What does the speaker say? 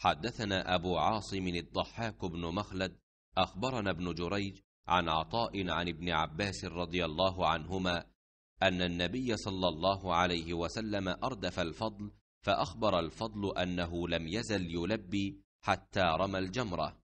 حدثنا ابو عاصم الضحاك بن مخلد اخبرنا ابن جريج عن عطاء عن ابن عباس رضي الله عنهما ان النبي صلى الله عليه وسلم اردف الفضل فاخبر الفضل انه لم يزل يلبي حتى رمى الجمره